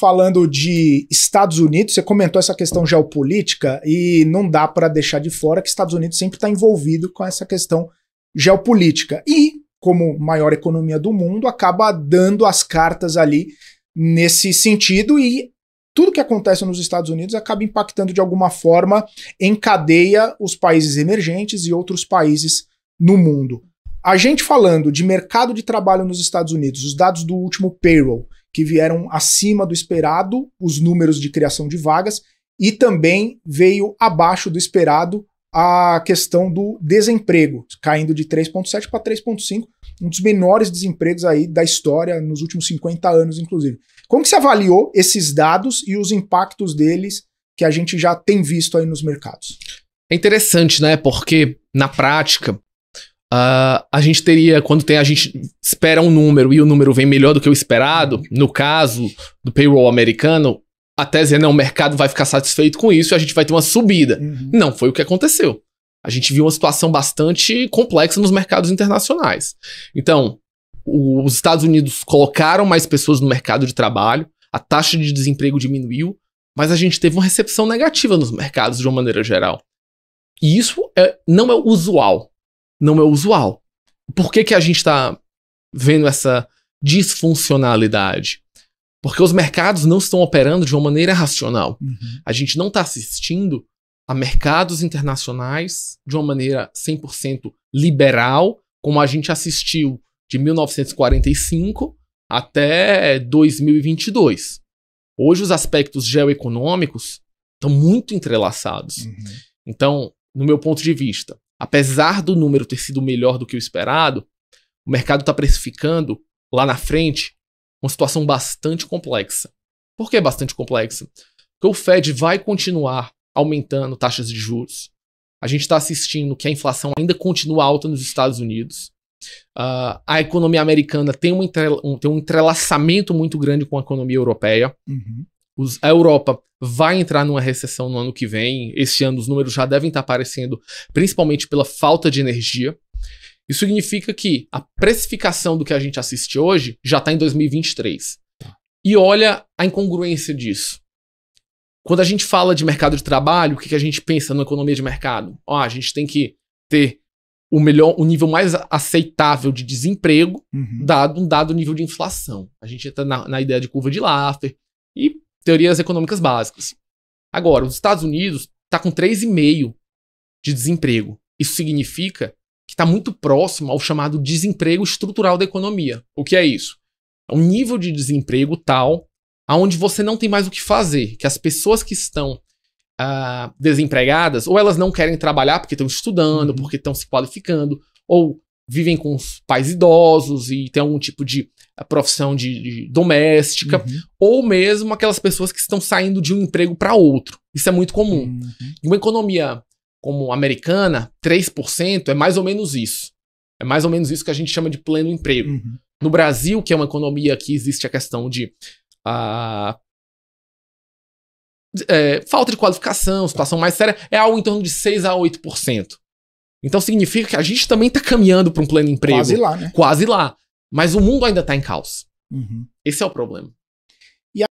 falando de Estados Unidos, você comentou essa questão geopolítica e não dá para deixar de fora que Estados Unidos sempre está envolvido com essa questão geopolítica. E, como maior economia do mundo, acaba dando as cartas ali nesse sentido e tudo que acontece nos Estados Unidos acaba impactando de alguma forma em cadeia os países emergentes e outros países no mundo. A gente falando de mercado de trabalho nos Estados Unidos, os dados do último payroll, que vieram acima do esperado, os números de criação de vagas, e também veio abaixo do esperado a questão do desemprego, caindo de 3,7 para 3,5, um dos menores desempregos aí da história, nos últimos 50 anos, inclusive. Como que você avaliou esses dados e os impactos deles que a gente já tem visto aí nos mercados? É interessante, né? Porque na prática, Uh, a gente teria, quando tem, a gente espera um número e o número vem melhor do que o esperado, no caso do payroll americano, a tese é não, o mercado vai ficar satisfeito com isso e a gente vai ter uma subida. Uhum. Não, foi o que aconteceu. A gente viu uma situação bastante complexa nos mercados internacionais. Então, o, os Estados Unidos colocaram mais pessoas no mercado de trabalho, a taxa de desemprego diminuiu, mas a gente teve uma recepção negativa nos mercados de uma maneira geral. E isso é, não é usual não é usual. Por que, que a gente está vendo essa disfuncionalidade? Porque os mercados não estão operando de uma maneira racional. Uhum. A gente não está assistindo a mercados internacionais de uma maneira 100% liberal, como a gente assistiu de 1945 até 2022. Hoje os aspectos geoeconômicos estão muito entrelaçados. Uhum. Então, no meu ponto de vista, apesar do número ter sido melhor do que o esperado, o mercado está precificando lá na frente uma situação bastante complexa. Por que bastante complexa? Porque o Fed vai continuar aumentando taxas de juros. A gente está assistindo que a inflação ainda continua alta nos Estados Unidos. Uh, a economia americana tem, um, tem um entrelaçamento muito grande com a economia europeia. Uhum. Os, a Europa vai entrar numa recessão no ano que vem. Este ano os números já devem estar aparecendo, principalmente pela falta de energia. Isso significa que a precificação do que a gente assiste hoje já está em 2023. E olha a incongruência disso. Quando a gente fala de mercado de trabalho, o que, que a gente pensa na economia de mercado? Ó, a gente tem que ter o melhor, o nível mais aceitável de desemprego, uhum. dado um dado nível de inflação. A gente entra na, na ideia de curva de Laffer e teorias econômicas básicas. Agora, os Estados Unidos está com 3,5% de desemprego. Isso significa que está muito próximo ao chamado desemprego estrutural da economia. O que é isso? É um nível de desemprego tal aonde você não tem mais o que fazer, que as pessoas que estão ah, desempregadas, ou elas não querem trabalhar porque estão estudando, uhum. porque estão se qualificando, ou vivem com os pais idosos e tem algum tipo de a profissão de, de doméstica, uhum. ou mesmo aquelas pessoas que estão saindo de um emprego para outro. Isso é muito comum. Uhum. Em uma economia como a americana, 3% é mais ou menos isso. É mais ou menos isso que a gente chama de pleno emprego. Uhum. No Brasil, que é uma economia que existe a questão de uh, é, falta de qualificação, situação mais séria, é algo em torno de 6 a 8%. Então significa que a gente também está caminhando para um pleno emprego. Quase lá, né? Quase lá. Mas o mundo ainda está em caos. Uhum. Esse é o problema.